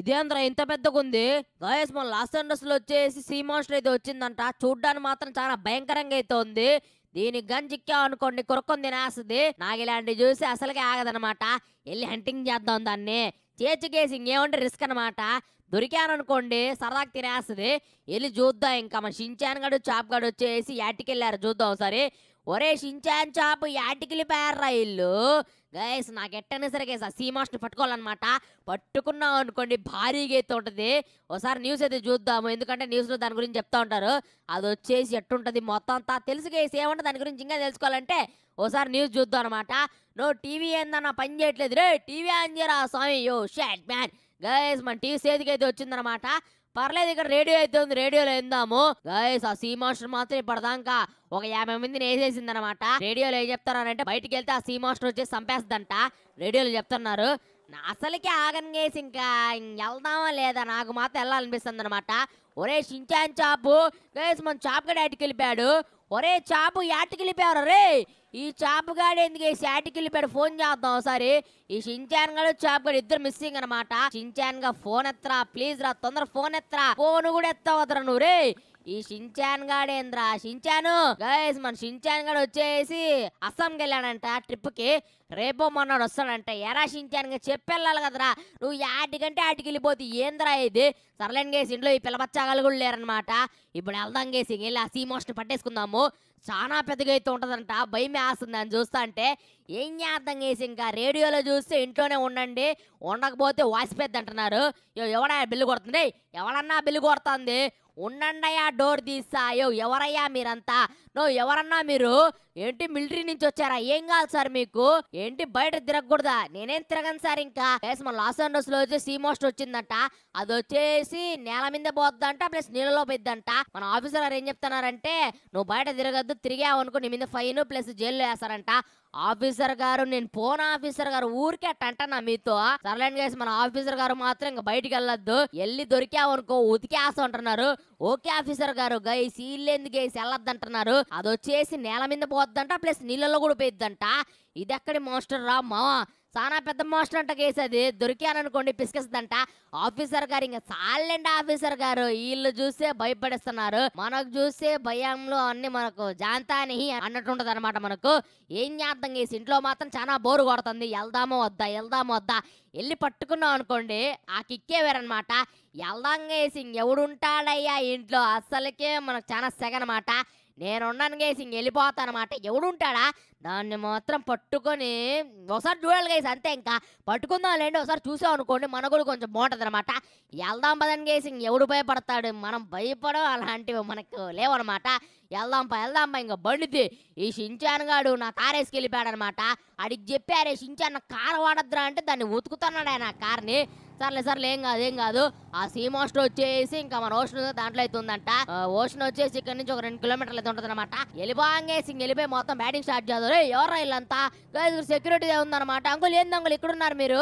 ఇదేంద్ర ఇంత పెద్దగా ఉంది గాయస్ మన లాస్ అండర్స్ లో వచ్చేసి సీ మాస్టర్ అయితే వచ్చిందంట చూడ్డానికి మాత్రం చాలా భయంకరంగా అయితే ఉంది దీని గంజిక్కా అనుకోండి కొరకొని తినేస్తుంది నాకు ఇలాంటివి చూసి అసలుకే ఆగదనమాట వెళ్ళి హంటింగ్ చేద్దాం దాన్ని చేచి కేసి ఇంకేమంటే రిస్క్ అనమాట దొరికాను అనుకోండి సరదాకి తినేస్తుంది వెళ్ళి చూద్దాం ఇంకా మన షించాన్ గడు చాప్ గడు వచ్చేసి యాటికి వెళ్ళారు చూద్దాం ఒకసారి ఒరే షించాన్ చాపు యాటికి వెళ్ళిపోయారా ఇల్లు గైస్ నాకు ఎట్టనే సరే గైస్ ఆ పట్టుకోవాలన్నమాట పట్టుకున్నాం అనుకోండి భారీగా అయితే ఉంటుంది ఒకసారి న్యూస్ అయితే చూద్దాము ఎందుకంటే న్యూస్లో దాని గురించి చెప్తా ఉంటారు అది వచ్చేసి ఎట్టుంటుంది మొత్తం అంతా తెలుసు గైస్ ఏమంటే దాని గురించి ఇంకా తెలుసుకోవాలంటే ఓసారి న్యూస్ చూద్దాం అనమాట నువ్వు టీవీ ఏందన్నా పని చేయట్లేదు రే టీవీ ఆన్ చేయరా స్వామి యో షాట్ మ్యాన్ గైస్ మన టీవీ అయితే వచ్చిందనమాట పర్లేదు ఇక్కడ రేడియో అయితే ఉంది రేడియోలో ఎందాము గైస్ ఆ సీ మాస్టర్ మాత్రం ఇప్పటిదాకా ఒక యాభై మందిని వేసేసింది అనమాట రేడియోలో ఏం చెప్తారంటే బయటికి వెళ్తే ఆ సీ మాస్టర్ వచ్చేసి చంపేస్తుందంట రేడియోలో చెప్తున్నారు అసలుకి ఆగనిగేసి ఇంకా వెళ్దామా లేదా నాకు మాత్రం వెళ్ళాలనిపిస్తుంది అనమాట ఒరే షించాన్ చాపు గైస్ మన చాప్ కూడా వెళ్ళిపోయాడు ఒరే చాపు యాటికి వెళ్ళిపోయారు రే ఈ చాపగాడు ఎందుకు ఈ శాటికి ఫోన్ చేద్దాం ఒకసారి ఈ షించాన్ గాడు చాపగాడు ఇద్దరు మిస్సింగ్ అనమాట షించాన్ గా ఫోన్ ఎత్తరా ప్లీజ్ రా తొందర ఫోన్ ఎత్తరా ఫోన్ కూడా ఎత్తవద్దరా నువ్వు రే ఈ షించాన్ గాడేంద్రా షించాను గైస్ మన షించాన్ గాడు వచ్చేసి అస్సాంకి వెళ్ళాడంట ట్రిప్ కి రేపో మొన్నడు వస్తాడంట ఎరా షించాన్ గా చెప్పెళ్ళాలి కదరా నువ్వు ఆటికంటే ఆటికి వెళ్ళిపోతే ఏంద్రా ఇది సర్లేని గేసి ఇంట్లో ఈ పిల్లబచ్చాగలు కూడా లేరనమాట ఇప్పుడు వెళ్దాం గేసి వెళ్ళి ఆ సీ మోషన్ పట్టేసుకుందాము చాలా పెద్దగా అయితే ఉంటుందంట భయం వేస్తుంది అని చూస్తా అంటే ఏం చేద్దాం చేసి ఇంకా రేడియోలో చూస్తే ఇంట్లోనే ఉండండి ఉండకపోతే వాసిపోద్ది అంటున్నారు ఎవడ బిల్లు కొడుతుంది ఎవడన్నా బిల్లు కొడుతుంది ఉండండయ్యా డోర్ తీసాయో ఎవరయ్యా మీరంతా నో ఎవరన్నా మీరు ఏంటి మిలిటరీ నుంచి వచ్చారా ఏం కావాలి సార్ మీకు ఏంటి బయట తిరగకూడదా నేనేం తిరగను సార్ ఇంకా ప్లస్ మన లాస్ ఏంజల్స్ లో వచ్చి సీ మోస్ట్ వచ్చిందంట అది వచ్చేసి నేల మీద పోద్దంట ప్లస్ నీళ్ళలో పోయిద్దంట మన ఆఫీసర్ ఏం చెప్తున్నారంటే నువ్వు బయట తిరగద్దు తిరిగావనుకో నీ మీద ఫైన్ ప్లస్ జైల్లో వేస్తారంట ఆఫీసర్ గారు నేను పోన ఆఫీసర్ గారు ఊరికే అంటనా మీతో సర్లేండి గైస్ మన ఆఫీసర్ గారు మాత్రం ఇంకా బయటికి వెళ్ళొద్దు వెళ్ళి దొరికావనుకో ఆశ అంటున్నారు ఓకే ఆఫీసర్ గారు గైస్ ఇల్లేంది గైస్ అంటున్నారు అది వచ్చేసి నేల మీద పోద్దంట ప్లస్ నీళ్ళలో కూడా పోయిద్దంట ఇది ఎక్కడి మాస్టర్ రా చాలా పెద్ద మోషన్ అంట కేసు అది దొరికాననుకోండి పిసికేస్తుందంట ఆఫీసర్ గారు ఇంకా చాలండి ఆఫీసర్ గారు వీళ్ళు చూస్తే భయపడిస్తున్నారు మనకు చూస్తే భయంలో అన్ని మనకు జాంతాని అన్నట్టుంటది అనమాట మనకు ఏం చేద్దాం కేసు ఇంట్లో మాత్రం చాలా బోరు కొడుతుంది వెళ్దామో వద్దా వెళ్దామో వద్దా వెళ్ళి పట్టుకున్నాం అనుకోండి ఆ కిక్కే వేరనమాట వెళ్దాం కేసు ఇంకెవడుంటాడయ్యా ఇంట్లో అస్సలకే మనకు చాలా సెగనమాట నేనున్నాను గేసి ఇంక వెళ్ళిపోతానమాట ఎవడుంటాడా దాన్ని మాత్రం పట్టుకొని ఒకసారి చూడాలి గైస్ అంతే ఇంకా పట్టుకుందాం లేండి ఒకసారి చూసాం అనుకోండి మన కూడా కొంచెం బాగుంటుంది అనమాట వెళ్దాం పదని గేసి ఇంక ఎవడు భయపడతాడు మనం భయపడం అలాంటివి మనకు లేవనమాట వెళ్దాంపా వెళ్దాంపా ఇంకా బండితే ఈ షించాన్ గాడు నా కారేసుకెళ్ళిపోయాడనమాట అడిగి చెప్పారే షించాన్ నా కార్ వాడద్దురా అంటే దాన్ని ఉతుకుతున్నాడు ఆయన ఆ కార్ని సర్లే సర్లే ఏం కాదు ఏం కాదు ఆ సీ మోస్టర్ వచ్చేసి ఇంకా మన ఓషన్ దాంట్లో అయితే ఉందంట ఓషన్ వచ్చేసి ఇక్కడ నుంచి ఒక రెండు కిలోమీటర్లు అయితే ఉంటుంది అనమాట వెళ్ళిపోయేసి వెళ్ళిపోయి మొత్తం బ్యాటింగ్ స్టార్ట్ చేద్దాం ఎవరో వీళ్ళంతా సెక్యూరిటీ ఉందన్నమాట అంకుల్ ఏంది అంకుల్ ఉన్నారు మీరు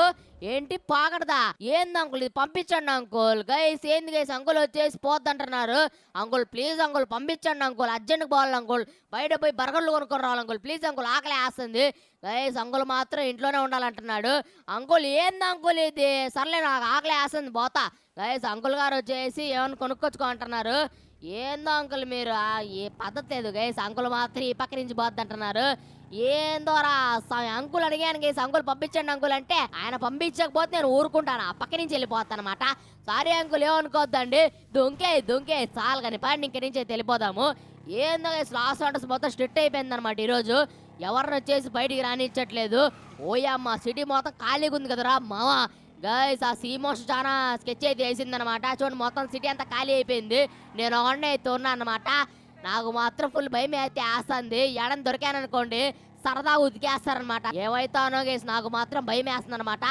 ఏంటి పాకడదా ఏంది అంకుల్ ఇది పంపించండి అంకుల్ గైస్ ఏంది గైస్ అంకుల్ వచ్చేసి పోద్దంటున్నారు అంకుల్ ప్లీజ్ అంకుల్ పంపించండి అంకుల్ ఆ అర్జెంట్కి పోవాలి అంకుల్ బయట పోయి బర్గర్లు కొనుక్కొని రావాలి అంకుల్ ప్లీజ్ అంకుల్ ఆకలి ఆస్తుంది గైస్ అంకుల్ మాత్రం ఇంట్లోనే ఉండాలంటున్నాడు అంకుల్ ఏంది అంకుల్ ఇది సర్లే నాకు ఆకలి వేస్తుంది పోతా గైస్ అంకుల్ గారు వచ్చేసి ఏమైనా కొనుక్కొచ్చుకో అంటున్నారు ఏందో అంకుల్ మీరు ఏ పద్ధతి లేదు గైస్ అంకుల్ మాత్రం ఈ పక్క నుంచి పోద్ది అంటున్నారు రా అంకుల్ అడిగాను గైస్ అంకుల్ పంపించండి అంకుల్ అంటే ఆయన పంపించకపోతే నేను ఊరుకుంటాను ఆ పక్క నుంచి వెళ్ళిపోతాను అనమాట సారీ అంకుల్ ఏమనుకోవద్దండి దొంకే దొంకే చాలు కానీ పాండి ఇంక నుంచి వెళ్ళిపోదాము ఏందో లాస్ ఆర్డర్స్ మొత్తం స్ట్రిక్ట్ అయిపోయింది అనమాట ఈరోజు ఎవరిని వచ్చేసి బయటికి రానిచ్చట్లేదు ఓయా మా సిటీ మొత్తం ఖాళీగా ఉంది కదరా మావా గైస్ ఆ సీమోస్ట్ చాలా స్కెచ్ అయితే వేసిందనమాట చూడండి మొత్తం సిటీ అంతా ఖాళీ అయిపోయింది నేను ఆన్లైన్ అయితే ఉన్నాను అనమాట నాకు మాత్రం ఫుల్ భయం అయితే వేస్తుంది ఎడని దొరికాను అనుకోండి సరదా ఉతికేస్తారనమాట ఏమైతానో గేసి నాకు మాత్రం భయం వేస్తుంది అనమాట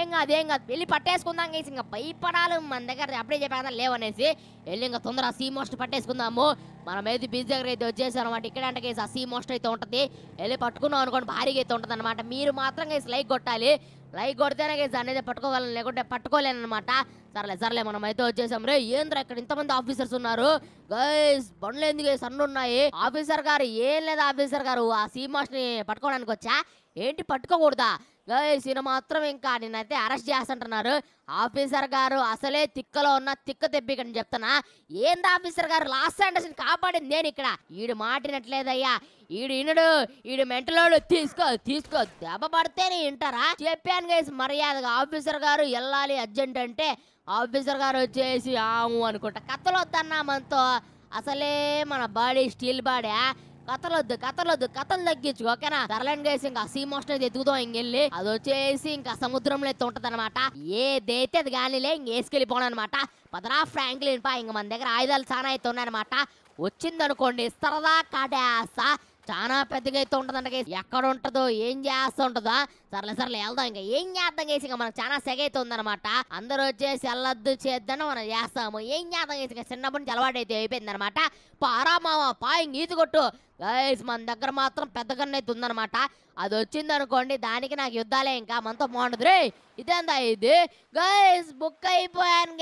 ఏం కాదు ఏం కాదు వెళ్ళి పట్టేసుకుందాం గేసి ఇంకా భయపడాలి మన దగ్గర అప్పుడే చెప్పేదా లేవనేసి వెళ్ళి ఇంకా తొందర సీ మోస్ట్ పట్టేసుకుందాము మనం ఏది బీచ్ దగ్గర అయితే వచ్చేసారు అనమాట ఇక్కడ అంటే గేసి ఆ సీ మోస్ట్ అయితే ఉంటుంది వెళ్ళి పట్టుకున్నాం అనుకోండి భారీగా అయితే ఉంటుంది అనమాట మీరు మాత్రం గేసి లైక్ కొట్టాలి లైక్ కొడితేనే గేసి అనేది పట్టుకోగలను లేకుంటే పట్టుకోలేను అనమాట సర్లే సర్లే మనం అయితే వచ్చేసాం రే ఏంద్ర ఇక్కడ ఇంతమంది ఆఫీసర్స్ ఉన్నారు గైస్ బండ్లు ఎందుకు సన్ను ఉన్నాయి ఆఫీసర్ గారు ఏం లేదు ఆఫీసర్ గారు ఆ సీమాస్ ని పట్టుకోవడానికి వచ్చా ఏంటి పట్టుకోకూడదా ఈయన మాత్రం ఇంకా నేనైతే అరెస్ట్ చేస్తుంటున్నారు ఆఫీసర్ గారు అసలే తిక్కలో ఉన్న తిక్క తెప్పికని చెప్తున్నా ఏంది ఆఫీసర్ గారు లాస్ట్ అండర్స్ కాపాడింది నేను ఇక్కడ ఈడు మాటినట్లేదయ్యా ఈడు ఇనుడు ఈడు మెంటలోడు తీసుకో తీసుకో దెబ్బ పడితేనే వింటారా చెప్పాను గైస్ మర్యాదగా ఆఫీసర్ గారు వెళ్ళాలి అర్జెంట్ అంటే ఆఫీసర్ గారు వచ్చేసి ఆము అనుకుంటా కథలు వద్దన్నా మనతో అసలే మన బాడీ స్టీల్ బాడీ కథలొద్దు కథలొద్దు కథలు తగ్గించు ఓకేనా సరళండి వేసి ఇంకా సీ మోషన్ అయితే ఎదుగుదాం ఇంకెళ్ళి అది వచ్చేసి ఇంకా సముద్రంలో అయితే ఉంటది అనమాట ఏదైతే అది ఇంక వేసుకెళ్ళిపోను అనమాట పదరా ఫ్రాంక్లిన్ పా ఇంక మన దగ్గర ఆయుధాలు చాలా అయితే ఉన్నాయన్నమాట వచ్చిందనుకోండి సరదా కాటేస్తా చాలా పెద్దగా అయితే ఉంటుందంట అంటే ఎక్కడ ఉంటుందో ఏం చేస్తా ఉంటదా సర్లే సర్లే వెళ్దాం ఇంకా ఏం చేద్దాం చేసి ఇంకా మనకు చాలా సెగ అయితే ఉందన్నమాట అందరూ వచ్చేసి వెళ్ళొద్దు చేద్దాను మనం చేస్తాము ఏం చేద్దాం చేసి ఇంకా చిన్నప్పటి నుంచి అలవాటు అయితే అయిపోయింది అనమాట పారామావా పాయింగ్ ఈత కొట్టు గైస్ మన దగ్గర మాత్రం పెద్ద గన్ అయితే ఉందనమాట అది వచ్చింది అనుకోండి దానికి నాకు యుద్ధాలే ఇంకా మనతో బాగుండదు రే ఇదేందా ఇది గైస్ బుక్ అయిపోయాను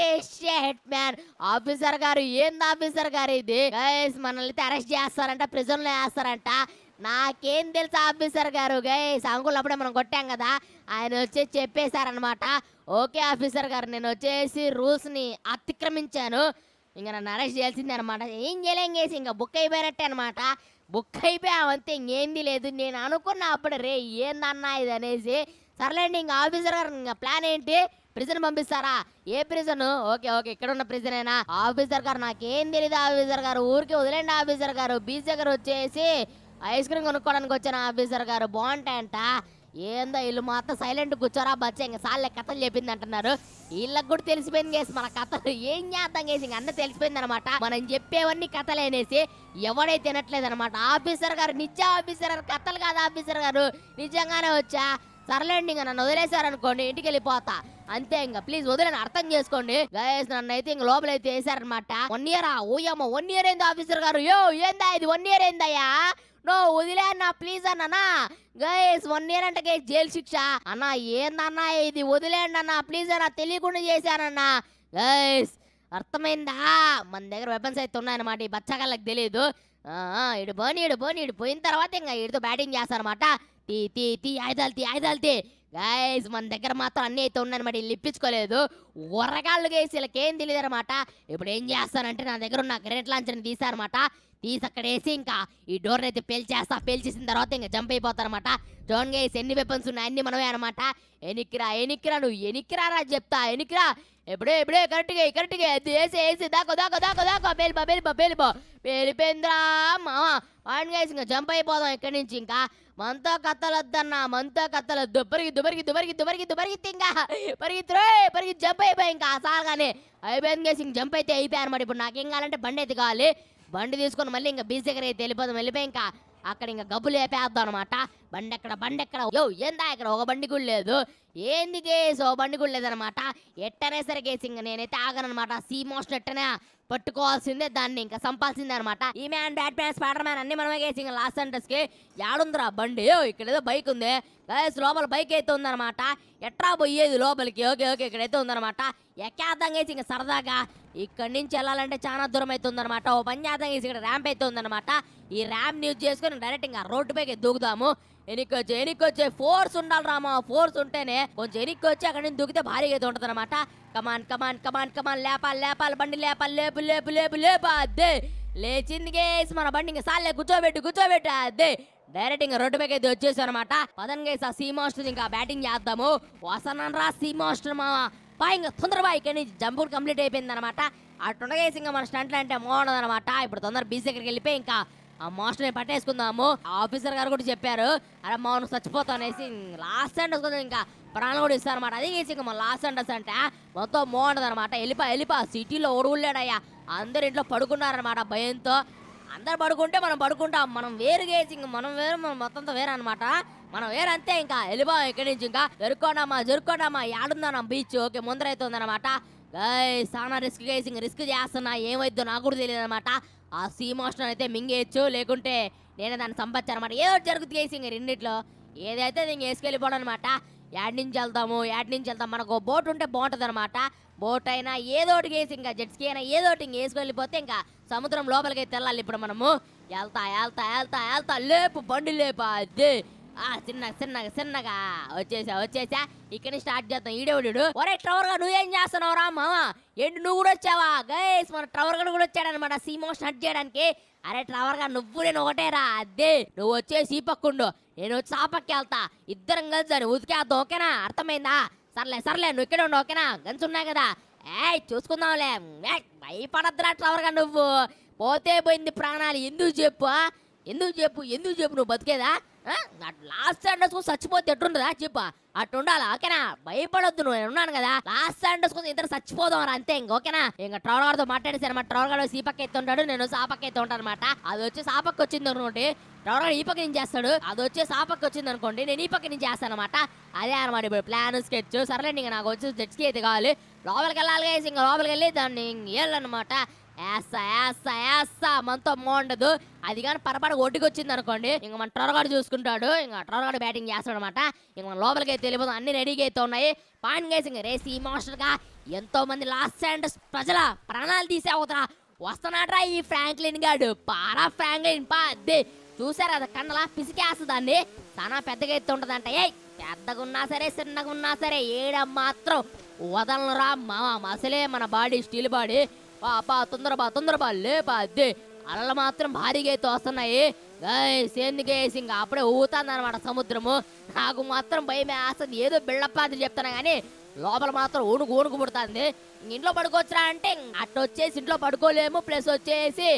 హెడ్ మ్యాన్ ఆఫీసర్ గారు ఏంది ఆఫీసర్ గారు ఇది గైస్ మనల్ని అరెస్ట్ చేస్తారంట లో వేస్తారంట నాకేం తెలుసు ఆఫీసర్ గారు గైస్ అంకుల్ అప్పుడే మనం కొట్టాం కదా ఆయన వచ్చి చెప్పేశారనమాట ఓకే ఆఫీసర్ గారు నేను వచ్చేసి రూల్స్ ని అతిక్రమించాను ఇంకా నన్ను అరెస్ట్ చేయాల్సిందే అనమాట ఏం చేయలేం చేసి ఇంకా బుక్ అయిపోయినట్టే అనమాట బుక్ అంతే ఇంకేంది లేదు నేను అనుకున్న అప్పుడు రే ఏందన్నా ఇది అనేసి సర్లేండి ఇంకా ఆఫీసర్ గారు ఇంకా ప్లాన్ ఏంటి ప్రిజన్ పంపిస్తారా ఏ ప్రిజన్ ఓకే ఓకే ఇక్కడ ఉన్న ప్రిజన్ అయినా ఆఫీసర్ గారు నాకేం తెలియదు ఆఫీసర్ గారు ఊరికే వదిలేండి ఆఫీసర్ గారు బీచ్ దగ్గర వచ్చేసి ఐస్ క్రీమ్ కొనుక్కోవడానికి వచ్చిన ఆఫీసర్ గారు బాగుంటాయంట ఏందో వీళ్ళు మాత్రం సైలెంట్ కూర్చోరా బచ్చా ఇంక సార్లే కథలు చెప్పింది అంటున్నారు వీళ్ళకి కూడా తెలిసిపోయింది కేసు మన కథలు ఏం జ్ఞాతం కేసు ఇంక అన్న తెలిసిపోయింది అనమాట మనం చెప్పేవన్నీ కథలేనేసి ఎవడైతే తినట్లేదు అనమాట ఆఫీసర్ గారు నిజ ఆఫీసర్ గారు కథలు కాదు ఆఫీసర్ గారు నిజంగానే వచ్చా సర్లేండి ఇంకా నన్ను అనుకోండి ఇంటికి వెళ్ళిపోతా అంతే ఇంకా ప్లీజ్ వదిలేని అర్థం చేసుకోండి గైస్ నన్ను అయితే ఇంక లోపల అయితే వేసారనమాట వన్ ఇయర్ ఆ ఓయమ్మ వన్ ఇయర్ ఏంది ఆఫీసర్ గారు యో ఏందా ఇది వన్ ఇయర్ ఏందయ్యా నో వదిలే అన్న ప్లీజ్ అన్నా గైస్ వన్ ఇయర్ అంటే గైస్ జైలు శిక్ష అన్న ఏందన్నా ఇది వదిలేండి అన్న ప్లీజ్ అన్న తెలియకుండా చేశానన్నా గైస్ అర్థమైందా మన దగ్గర వెపన్స్ అయితే ఉన్నాయన్నమాట ఈ బచ్చగాళ్ళకి తెలియదు ఇడు పోని ఇడు పోని ఇడు పోయిన తర్వాత ఇంకా ఇడితో బ్యాటింగ్ చేస్తారనమాట తీ తీ తీ ఆయుధాలు తీ ఆయుధాలు తీ గైస్ మన దగ్గర మాత్రం అన్నీ అయితే ఉన్నాయన్నమాట వీళ్ళు ఇప్పించుకోలేదు ఉరగాళ్ళు గైస్ వీళ్ళకి ఏం తెలియదు అనమాట ఇప్పుడు ఏం చేస్తానంటే నా దగ్గర ఉన్న గ్రేట్ లాంచర్ని తీసారనమాట తీసి అక్కడ వేసి ఇంకా ఈ డోర్ అయితే పేల్చేస్తా పేల్చేసిన తర్వాత ఇంకా జంప్ అయిపోతారనమాట చూడండి గైస్ ఎన్ని వెపన్స్ ఉన్నాయి అన్ని మనమే అనమాట ఎనికిరా ఎనికిరా నువ్వు ఎనికిరా చెప్తా ఎనికిరా ఎప్పుడే ఎప్పుడే కరెక్ట్గా కరెక్ట్గా వేసి వేసి దాకో దాకో దాకో దాకో పేలిపో పేలిపో పేలిపో పేలిపోయిందిరా మామ వాడిని గైస్ ఇంకా జంప్ అయిపోదాం ఇక్కడి నుంచి ఇంకా మనతో కత్తలొద్దన్నా మనతో కత్తలొద్దు దుబ్బరికి దుబ్బరికి దుబ్బరికి దుబ్బరికి దుబ్బరికి ఇంకా పరిగెత్తురే పరిగి జంప్ అయిపోయి ఇంకా సాల్గానే అయిపోయింది గేసి ఇంక జంప్ అయితే అయిపోయాయి అనమాట ఇప్పుడు నాకేం కావాలంటే బండి అయితే కావాలి బండి తీసుకొని మళ్ళీ ఇంకా బీచ్ దగ్గర అయితే వెళ్ళిపోదాం వెళ్ళిపోయి ఇంకా అక్కడ ఇంకా గబ్బులు వేపేద్దాం అనమాట బండి ఎక్కడ బండి ఎక్కడ యో ఏందా ఇక్కడ ఒక బండి కూడా లేదు ఏంది కేసు ఒక బండి కూడా లేదనమాట ఎట్టనే సరే కేసు ఇంకా నేనైతే ఆగనమాట సీ మోస్ట్ ఎట్టనే పట్టుకోవాల్సిందే దాన్ని ఇంకా సంపాల్సిందే అనమాట ఈ man Batman Spiderman అన్ని మనమే కేసు ఇంకా లాస్ట్ కి యాడుందిరా బండి ఇక్కడ ఏదో బైక్ ఉంది గేస్ లోపల బైక్ అయితే ఉందనమాట ఎట్రా పోయేది లోపలికి ఓకే ఓకే ఇక్కడైతే ఉందనమాట ఎక్కేద్దాం కేసు ఇంకా సరదాగా ఇక్కడి నుంచి వెళ్ళాలంటే చాలా దూరం అవుతుందనమాట ఓ పంచాయతం ఇక్కడ ర్యాంప్ అయితే అనమాట ఈ ర్యాంప్ యూజ్ చేసుకుని డైరెక్ట్ ఇంకా రోడ్డు పైకి దూకుదాము ఎనికొచ్చి ఎనికొచ్చే ఫోర్స్ ఉండాలి రామా ఫోర్స్ ఉంటేనే కొంచెం ఎనికొచ్చి అక్కడి నుంచి దూకితే భారీగా అయితే ఉంటుంది అనమాట కమాన్ కమాన్ కమాన్ కమాన్ లేపాలి లేపాలి బండి లేపాలి లేపు లేపు లేపు లేపు అదే లేచింది గేస్ మన బండి ఇంకా సార్లే కూర్చోబెట్టి కూర్చోబెట్టి అదే డైరెక్ట్ ఇంకా రోడ్డు పైకి అయితే వచ్చేసారనమాట పదన్ గేస్ ఆ సీ మాస్టర్ ఇంకా బ్యాటింగ్ చేద్దాము వసనరా సీ మాస్టర్ మావా బాగా తొందర బాయ్ నుంచి జంపూర్ కంప్లీట్ అయిపోయింది అనమాట అటుండగా వేసి ఇంకా మన స్టంట్లు అంటే బాగుండదు అనమాట ఇప్పుడు తొందర బీచ్ దగ్గరికి వెళ్ళిపోయి ఇంకా ఆ మాస్టర్ని పట్టేసుకుందాము ఆఫీసర్ గారు కూడా చెప్పారు అరే మౌను చచ్చిపోతా అనేసి లాస్ట్ అండ్ ఇంకా ప్రాణం కూడా ఇస్తారు అనమాట అది చేసి ఇంకా మన లాస్ట్ అండర్స్ అంటే మొత్తం బాగుంటుంది అనమాట వెళ్ళిపా వెళ్ళిపా సిటీలో ఓడవులేడయ్యా అందరు ఇంట్లో పడుకున్నారనమాట భయంతో అందరు పడుకుంటే మనం పడుకుంటాం మనం వేరు గేసి ఇంక మనం వేరు మనం మొత్తంతో వేరే అనమాట మనం వేరంతే ఇంకా వెళ్ళిపోయాం ఇక్కడి నుంచి ఇంకా జరుక్కోండమ్మా జరుక్కోండమ్మా ఏడుందన్నా బీచ్ ఓకే ముందర ముందరైతుందనమాట అనమాట చాలా రిస్క్ గైస్ ఇంక రిస్క్ చేస్తున్నా ఏమైద్దో నాకు కూడా తెలియదు అనమాట ఆ సీ మోషన్ అయితే మింగేయచ్చు లేకుంటే నేనే దాన్ని సంపచ్చు అనమాట ఏదో జరుగుతుంది గైస్ ఇంక రెండిట్లో ఏదైతే దీనికి వేసుకెళ్ళిపోవడం అనమాట యాడ్ నుంచి వెళ్తాము యాడ్ నుంచి వెళ్తాం మనకు బోట్ ఉంటే బాగుంటుంది అనమాట బోట్ అయినా ఏదోటి వేసి ఇంకా జెట్స్కి అయినా ఏదోటి ఇంక వేసుకెళ్ళిపోతే ఇంకా సముద్రం లోపలికి అయితే తెల్లాలి ఇప్పుడు మనము వెళ్తా వెళ్తా వెళ్తా వెళ్తా లేపు బండి లేపు అదే ఆ చిన్నగా చిన్నగా చిన్నగా వచ్చేసా వచ్చేసా ఇక్కడ స్టార్ట్ చేద్దాం ఉడు ఒరే ట్రవర్ గా నువ్వేం చేస్తున్నావు రా మామ ఏంటి నువ్వు కూడా వచ్చావా గైస్ మన ట్రవర్ గడు కూడా వచ్చాడనమాట సీమో స్టార్ట్ చేయడానికి అరే ట్రావర్ గారు నువ్వు నేను ఒకటేరా అదే నువ్వు వచ్చేసి సీపక్కుండు నేను వచ్చి ఆ వెళ్తా ఇద్దరం కలిసి అని ఉతికేద్దాం ఓకేనా అర్థమైందా సర్లే సర్లే నువ్వు ఇక్కడ ఉండు ఓకేనా గన్స్ ఉన్నాయి కదా ఏయ్ చూసుకుందాంలే భయపడద్దురా ట్రావర్ గారు నువ్వు పోతే పోయింది ప్రాణాలు ఎందుకు చెప్పు ఎందుకు చెప్పు ఎందుకు చెప్పు నువ్వు బతికేదా లాస్ట్ స్టాండర్స్ కోసం చచ్చిపోతే ఎట్టుండదా చెప్పా అట్టు ఉండాలి ఓకేనా భయపడొద్దు నేను ఉన్నాను కదా లాస్ట్ అండర్స్ కోసం ఇద్దరు చచ్చిపోదాం అంతే ఇంక ఓకేనా ఇంకా ట్రౌల్ గారితో మాట్లాడేసి అనమాట ట్రౌల్ గారు ఈ పక్క ఎత్తుంటాడు నేను ఆ పక్క ఎత్తుంటాను అనమాట అది వచ్చి ఆ వచ్చింది అనుకోండి ట్రౌల్ గారు ఈ పక్క నుంచి చేస్తాడు అది వచ్చి ఆ పక్క వచ్చింది అనుకోండి నేను ఈ పక్క నుంచి చేస్తాను అనమాట అదే అనమాట ఇప్పుడు ప్లాన్ స్కెచ్ సర్లేండి ఇంకా నాకు వచ్చి స్కెచ్కి అయితే కావాలి లోపలికి వెళ్ళాలి ఇంకా లోపలికి వెళ్ళి దాన్ని వెళ్ళనమాట ఏస్తా ఏస్తా ఏస్తా మనతో బాగుండదు అది కానీ పొరపాటు ఒడ్డుకొచ్చింది అనుకోండి ఇంక మన ట్రోరగాడు చూసుకుంటాడు ఇంకా ట్రోరగాడు బ్యాటింగ్ చేస్తాడు అనమాట ఇంక మన లోపలికి అయితే అన్ని రెడీగా అయితే ఉన్నాయి పాయింట్ గేసి ఇంక రేసి ఇమోషనల్గా ఎంతో మంది లాస్ అండ్ ప్రజల ప్రాణాలు తీసే అవుతున్నా వస్తున్నాడ్రా ఈ ఫ్రాంక్లిన్ గాడు పారా ఫ్రాంక్లిన్ పా అదే చూసారు అది కన్నలా పిసికేస్తుంది దాన్ని చాలా పెద్దగా ఎత్తు అంట ఏ పెద్దగా ఉన్నా సరే చిన్నగా ఉన్నా సరే ఏడ మాత్రం వదలరా మా అసలే మన బాడీ స్టీల్ బాడీ పాపా తొందరబా తొందరబా లేపా అదే అలలు మాత్రం భారీగా అయితే వస్తున్నాయి సేందుకేసి ఇంకా అప్పుడే ఊగుతుంది అనమాట సముద్రము నాకు మాత్రం భయమే ఆస్తుంది ఏదో బిళ్ళపాది చెప్తున్నా కానీ లోపల మాత్రం ఉణుకు ఉణుకు పుడుతుంది ఇంట్లో పడుకోవచ్చురా అంటే అట్ట వచ్చేసి ఇంట్లో పడుకోలేము ప్లస్ వచ్చేసి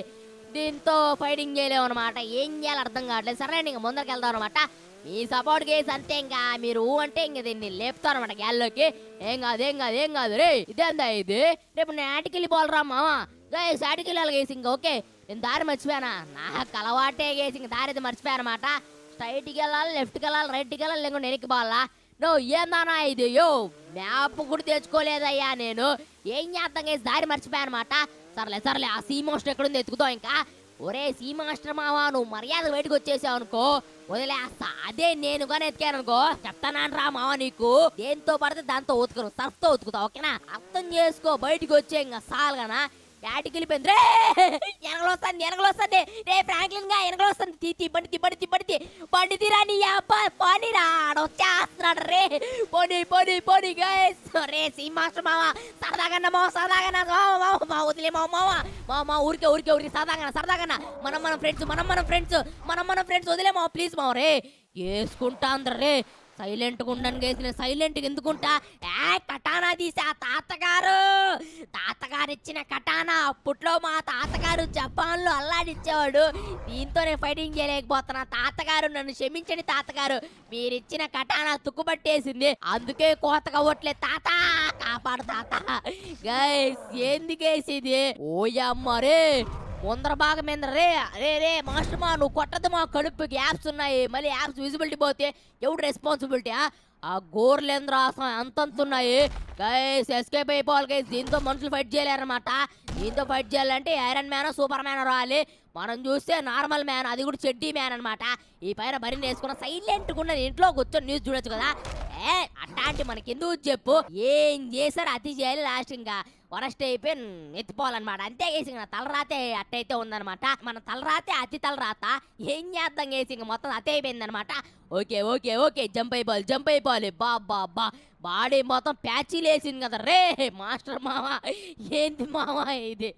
దీంతో ఫైటింగ్ చేయలేము అనమాట ఏం చేయాలి అర్థం కావట్లేదు సరే నేను ముందరికి వెళ్దాం అనమాట మీ సపోర్ట్ కేసు అంతే ఇంకా మీరు అంటే ఇంక దీన్ని లేపుతారు అనమాట గ్యాల్లోకి ఏం కాదు ఏం కాదు ఏం కాదు రే ఇదేందా ఇది రేపు నేను ఆటికి వెళ్ళిపోవాలరా మామా ఆటికి వెళ్ళాలి కేసు ఇంకా ఓకే నేను దారి మర్చిపోయానా నాకు అలవాటే కేసు ఇంక దారి అయితే మర్చిపోయాను అనమాట స్ట్రైట్కి వెళ్ళాలి లెఫ్ట్కి వెళ్ళాలి రైట్కి వెళ్ళాలి లేకుండా వెనక్కి పోవాలా నువ్వు ఏందానా ఇది యో మ్యాప్ కూడా తెచ్చుకోలేదయ్యా నేను ఏం చేద్దాం కేసు దారి మర్చిపోయాను అనమాట సర్లే సర్లే ఆ సీ మోస్ట్ ఎక్కడుంది ఎత్తుకుతాం ఇంకా ఒరే సీ మాస్టర్ మావా నువ్వు మర్యాద బయటకు వచ్చేసావు అనుకో వదిలేస్తా అదే నేను కానీ ఎత్తికాను అనుకో చెప్తానండి రా మావా నీకు దేంతో పడితే దాంతో ఉతుకను సర్ఫ్తో ఉతుకుతావు ఓకేనా అర్థం చేసుకో బయటకు వచ్చే ఇంకా సాల్గానా యాటికి వెళ్ళిపోయింది రే ఎనగలు వస్తుంది ఎనగలు వస్తుంది రే ఫ్రాంక్లిన్ గా ఎనగలు వస్తుంది తీతి బండి తిప్పటి తిప్పటి బండి తీరా నీ అబ్బా పని రాడొచ్చేస్తున్నాడు రే పోనీ పొడి పోనీ గైస్ రే సీ మాస్టర్ మామ సరదాగా మావ సరదాగా మావ మావ మా వదిలే మావ మావ మా మా ఊరికే ఊరికే ఊరికి సరదాగా సరదాగా మనం మన ఫ్రెండ్స్ మనం మన ఫ్రెండ్స్ మనం మన ఫ్రెండ్స్ వదిలే మావ ప్లీజ్ మావ రే వేసుకుంటా అందరే సైలెంట్గా ఉండను గేసి సైలెంట్ సైలెంట్గా ఎందుకుంటా ఏ కటానా తీసా తాతగారు తాతగారు ఇచ్చిన కటానా అప్పట్లో మా తాతగారు జపాన్లో అల్లాడిచ్చేవాడు దీంతోనే ఫైటింగ్ చేయలేకపోతున్నా తాతగారు నన్ను క్షమించండి తాతగారు మీరిచ్చిన కటానా తుక్కుబట్టేసింది అందుకే కోత కవ్వట్లేదు తాత కాపాడు తాత గైస్ ఏంది గేసిది ఓయమ్మరే భాగం మీద రే రే రే మాస్టర్ మా నువ్వు కొట్టదు మా కడుపుకి యాప్స్ ఉన్నాయి మళ్ళీ యాప్స్ విజిబిలిటీ పోతే ఎవడు రెస్పాన్సిబిలిటీ ఆ గోర్లేంద్ర అంతంత ఉన్నాయి గైస్ ఎస్కేప్ అయిపోవాలి గైస్ దీంతో మనుషులు ఫైట్ చేయలేరన్నమాట దీంతో ఫైట్ చేయాలంటే ఐరన్ మ్యాన్ సూపర్ మ్యాన్ రావాలి మనం చూస్తే నార్మల్ మ్యాన్ అది కూడా చెడ్డీ మ్యాన్ అనమాట ఈ పైన బరిని వేసుకున్న సైలెంట్గా ఉన్నది ఇంట్లో కూర్చొని న్యూస్ చూడొచ్చు కదా ఏ అట్లాంటి ఎందుకు చెప్పు ఏం చేశారు అతి చేయాలి లాస్ట్ ఇంకా ఫారెస్ట్ అయిపోయి ఎత్తిపోవాలన్నమాట అంతే కేసింగ్ నా తలరాతే అట్టయితే ఉందనమాట మన తలరాతే అతి తలరాత ఏం చేద్దాం కేసింగ్ మొత్తం అతే అయిపోయింది అనమాట ఓకే ఓకే ఓకే జంప్ అయిపోవాలి జంప్ అయిపోవాలి బా బా బా బాడీ మొత్తం ప్యాచీలేసింది కదా రే మాస్టర్ మావా ఏంది మావా ఇది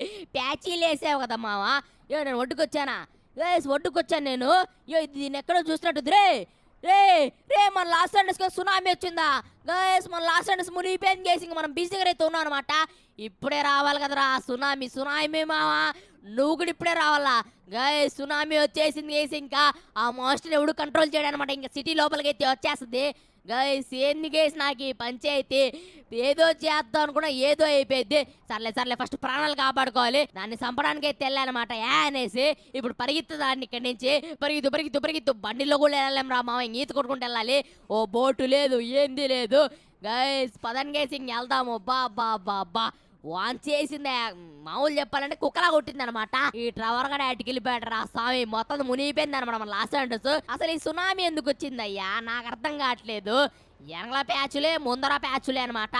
వేసావు కదా మావా ఏ నేను ఒడ్డుకొచ్చానా ఏ ఒడ్డుకొచ్చాను నేను ఏ దీన్ని ఎక్కడో చూసినట్టుంది రే రే రే మన లాస్ ఏంజల్స్కి సునామీ వచ్చిందా గైస్ మన లాస్ ఏంజల్స్ మునిగిపోయింది గేసింగ్ మనం బిజీగా అయితే ఉన్నాం అనమాట ఇప్పుడే రావాలి కదరా సునామీ సునామీ మావా నువ్వు కూడా ఇప్పుడే రావాలా గై సునామీ వచ్చేసింది గేసి ఇంకా ఆ మాస్టర్ ఎవడు కంట్రోల్ చేయడం అనమాట ఇంకా సిటీ లోపలికి అయితే వచ్చేస్తుంది గైస్ ఏంది గైస్ నాకు ఈ పంచాయతీ ఏదో చేద్దాం అనుకున్నా ఏదో అయిపోయింది సర్లే సర్లే ఫస్ట్ ప్రాణాలు కాపాడుకోవాలి దాన్ని చంపడానికి అయితే వెళ్ళానమాట ఏ అనేసి ఇప్పుడు పరిగెత్తు దాన్ని ఇక్కడి నుంచి పరిగెత్తు పరిగెత్తు పరిగెత్తు బండిలో కూడా వెళ్ళలేం రా మామ ఈత కొట్టుకుంటూ వెళ్ళాలి ఓ బోటు లేదు ఏంది లేదు గైస్ పదన్ గేసి ఇంక వెళ్దాము బా బా బా బా చేసిందే మామూలు చెప్పాలంటే కుక్కలా కొట్టింది అనమాట ఈ ట్రవర్ గడ అటుకెళ్ళిపోయాడు రా స్వామి మొత్తం మునిగిపోయింది అనమాట మన లాస్ అంటే అసలు ఈ సునామీ ఎందుకు వచ్చిందయ్యా నాకు అర్థం కావట్లేదు ఎనగల ప్యాచులే ముందర ప్యాచులే అనమాట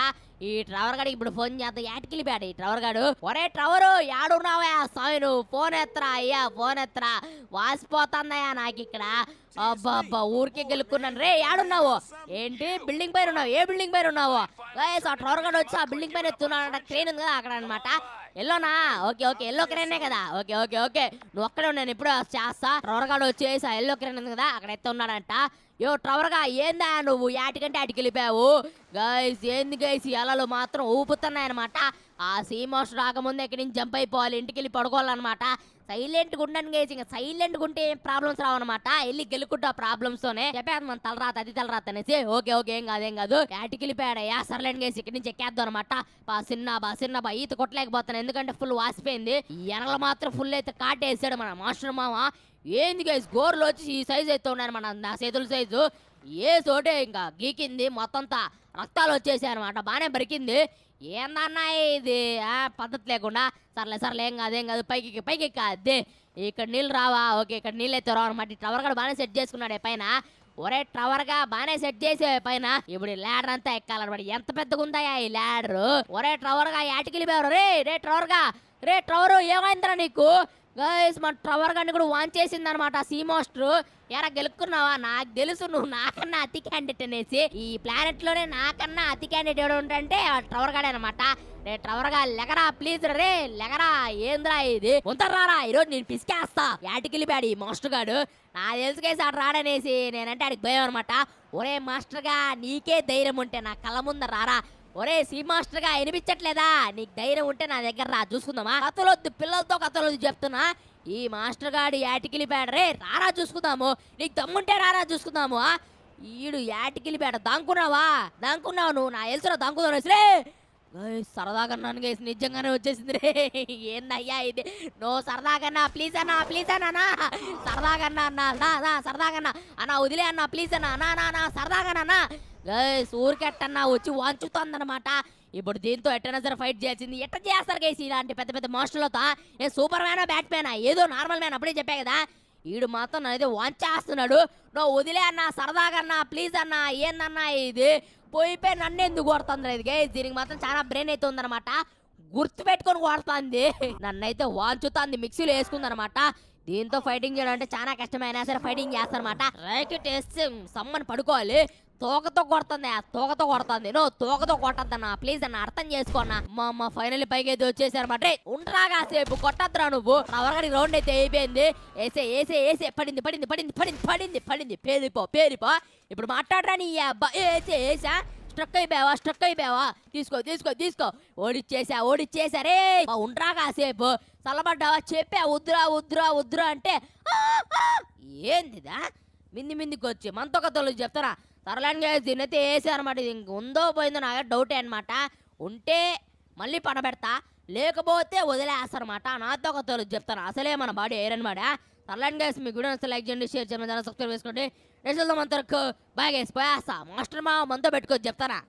ఈ ట్రవర్ గడు ఇప్పుడు ఫోన్ చేద్దాం ఏటకిలిపాడు ఈ ట్రవర్ గాడు ఒరే ట్రవర్ యాడున్నావా స్వామి నువ్వు ఫోన్ ఎత్తరా అయ్యా ఫోన్ ఎత్తరా వాసిపోతుందయ్యా నాకు ఇక్కడ అబ్బా అబ్బా ఊరికి గెలుక్కున్నాను రే యాడున్నావు ఏంటి బిల్డింగ్ పైన ఉన్నావు ఏ బిల్డింగ్ పైన ఉన్నావు ఆ ట్రవర్ గడు వచ్చి ఆ బిల్డింగ్ పైన ఎత్తున్నాడు ట్రైన్ ఉంది కదా అక్కడ అనమాట ఎల్లోనా ఓకే ఓకే ఎల్లో క్రేనే కదా ఓకే ఓకే ఓకే నువ్వు ఒక్కడే ఉన్నాను ఇప్పుడు చేస్తా ట్రవర్గాడు వచ్చేసా ఎల్లో క్రేన్ ఉంది కదా అక్కడ ఎత్త ఉన్నాడంట యో ట్రవర్గా ఏందా నువ్వు యాటికంటే ఆటికి వెళ్ళిపోయావు గైస్ ఏంది గైస్ ఎలలు మాత్రం ఊపుతున్నాయన్నమాట ఆ సీ రాకముందు ఎక్కడి నుంచి జంప్ అయిపోవాలి ఇంటికి వెళ్ళి పడుకోవాలన్నమాట సైలెంట్గా ఉండను గేసి ఇంకా సైలెంట్గా ఉంటే ఏం ప్రాబ్లమ్స్ రావన్నమాట వెళ్ళి గెలుకుంటా ప్రాబ్లమ్స్తోనే చెప్పాను మన తలరాత అది తలరాత అనేసి ఓకే ఓకే ఏం కాదు ఏం కాదు యాటికి వెళ్ళిపోయాడయ్యా సర్లేండి గేసి ఇక్కడి నుంచి ఎక్కేద్దాం అనమాట బా సిన్న బా సిన్న బా ఈత కొట్టలేకపోతాను ఎందుకంటే ఫుల్ వాసిపోయింది ఎనలు మాత్రం ఫుల్ అయితే కాటేసాడు మన మాస్టర్ మామ ఏంది గైస్ గోర్లు వచ్చి ఈ సైజు అయితే ఉన్నాను మన నా చేతుల సైజు ఏ చోటే ఇంకా గీకింది మొత్తంతా రక్తాలు వచ్చేసాయి అనమాట బాగానే బరికింది ఏందన్నా ఇది పద్ధతి లేకుండా సర్లే సర్లే ఏం కాదు ఏం కాదు పైకి పైకి కాదు ఇక్కడ నీళ్ళు రావా ఓకే ఇక్కడ నీళ్ళు అయితే రావు అనమాట టవర్ కూడా బాగానే సెట్ చేసుకున్నాడే పైన ఒరే టవర్గా బాగానే సెట్ చేసే పైన ఇప్పుడు ల్యాడర్ అంతా ఎక్కాలన్నమాట ఎంత పెద్దగా ఉందాయా ఈ ల్యాడర్ ఒరే టవర్గా ఏటకెళ్ళిపోయారు రే రే టవర్గా రే టవర్ ఏమైందిరా నీకు గైస్ మన ట్రవర్ గన్ కూడా వాన్ చేసింది అనమాట సీ మాస్టర్ ఎరా గెలుక్కున్నావా నాకు తెలుసు నువ్వు నాకన్నా అతి క్యాండిడేట్ అనేసి ఈ ప్లానెట్ లోనే నాకన్నా అతి క్యాండిడేట్ ఎవడు ఉంటే ట్రవర్ గాడే అనమాట రే ట్రవర్ గా లెగరా ప్లీజ్ రే లెగరా ఏంద్రా ఇది ఉంతర్రారా ఈరోజు నేను పిసికేస్తా యాటికెళ్ళిపోయాడు ఈ మాస్టర్ గాడు నా తెలుసు కేసు రాడనేసి నేనంటే ఆడికి భయం అనమాట ఒరే మాస్టర్ గా నీకే ధైర్యం ఉంటే నా కళ్ళ ముందర రారా ఒరే సీ మాస్టర్ గా వినిపించట్లేదా నీకు ధైర్యం ఉంటే నా దగ్గర రా చూసుకుందామా కథలొద్దు పిల్లలతో కథలొద్దు చెప్తున్నా ఈ మాస్టర్ గాడు యాటికిలి రే రారా చూసుకుందాము నీకు దమ్ముంటే రారా చూసుకుందాము ఈడు యాటికిలి యాటికిలిపాడ దాంకున్నావా దాంకున్నావు నువ్వు నా ఎలుసురా దాంకుదా రే సరదాగా నన్ను గేసి నిజంగానే వచ్చేసింది రే ఏందయ్యా ఇది నో సరదాగన్నా ప్లీజ్ అన్నా ప్లీజ్ అన్నా సరదాగన్నా అన్నా సరదాగన్నా అన్నా వదిలే అన్నా ప్లీజ్ అన్నా అన్నా అన్నా సరదాగన్నా సూరికెట్టన్నా వచ్చి అనమాట ఇప్పుడు దీంతో ఎట్టైనా సరే ఫైట్ చేయాల్సింది ఎట్ట చేస్తారు కేసు ఇలాంటి పెద్ద పెద్ద మాస్టర్లతో ఏ సూపర్ మ్యానా బ్యాట్ మ్యానా ఏదో నార్మల్ మ్యాన్ అప్పుడే చెప్పా కదా వీడు మాత్రం నన్నైతే వంచేస్తున్నాడు నువ్వు వదిలే అన్నా సరదాగన్నా ప్లీజ్ అన్నా ఏందన్నా ఇది పోయిపోయి నన్ను ఎందుకు కొడుతుంది ఇది దీనికి మాత్రం చాలా బ్రెయిన్ అయితే ఉందన్నమాట గుర్తు పెట్టుకొని కొడుతుంది నన్నైతే వాంచుతుంది మిక్సీలో వేసుకుందనమాట దీంతో ఫైటింగ్ చేయడం అంటే చాలా కష్టమైనా సరే ఫైటింగ్ చేస్తారనమాట రైట్ టెస్ట్ సమ్మని పడుకోవాలి తోకతో కొడుతుంది తోకతో కొడుతుంది నువ్వు తోకతో కొట్టద్దన్నా ప్లీజ్ అన్న అర్థం చేసుకోనా మా అమ్మ ఫైనల్ పైకి అయితే వచ్చేసారు మాట ఉండరా కాసేపు కొట్టద్దురా నువ్వు రవరగడి రౌండ్ అయితే అయిపోయింది ఏసే ఏసే ఏసే పడింది పడింది పడింది పడింది పడింది పడింది పేరిపో పేరిపో ఇప్పుడు మాట్లాడరా నీ అబ్బా ఏసే ఏసా స్ట్రక్ అయిపోయావా స్ట్రక్ అయిపోయావా తీసుకో తీసుకో తీసుకో ఓడిచ్చేసా ఓడిచ్చేసారే ఉండ్రా కాసేపు చల్లబడ్డావా చెప్పా వద్దురా వద్దురా వద్దురా అంటే ఏందిదా మింది మిందికి వచ్చి మనతో కథలు చెప్తారా తరలానికి దీన్నైతే వేసారనమాట ఇది ఇంక ఉందో పోయిందో నాకు డౌటే అనమాట ఉంటే మళ్ళీ పడబెడతా లేకపోతే వదిలేస్తారనమాట నాతో ఒక తోలు చెప్తాను అసలే మన బాడీ ఎయిర్ అనమాట తరలాంటి గైస్ మీ గుడి లైక్ చేయండి షేర్ చేయండి సబ్స్క్రైబ్ చేసుకోండి నెక్స్ట్ మన తరకు బాగా వేసిపోయేస్తా మాస్టర్ మా మనతో పెట్టుకోవచ్చు చెప్తారా